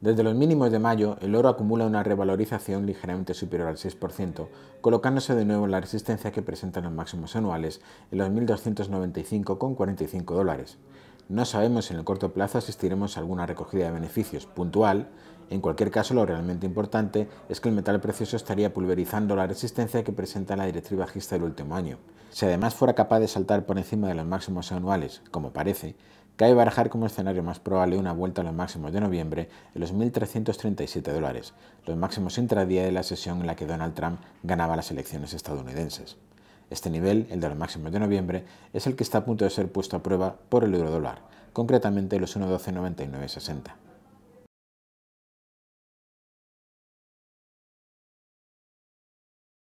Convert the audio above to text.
Desde los mínimos de mayo, el oro acumula una revalorización ligeramente superior al 6%, colocándose de nuevo en la resistencia que presentan los máximos anuales, en los 1.295,45 dólares. No sabemos si en el corto plazo asistiremos a alguna recogida de beneficios puntual, en cualquier caso lo realmente importante es que el metal precioso estaría pulverizando la resistencia que presenta la directriz bajista del último año. Si además fuera capaz de saltar por encima de los máximos anuales, como parece, Cabe barajar como escenario más probable una vuelta a los máximos de noviembre en los 1.337 dólares, los máximos intradía de la sesión en la que Donald Trump ganaba las elecciones estadounidenses. Este nivel, el de los máximos de noviembre, es el que está a punto de ser puesto a prueba por el dólar, concretamente los 1.1299.60.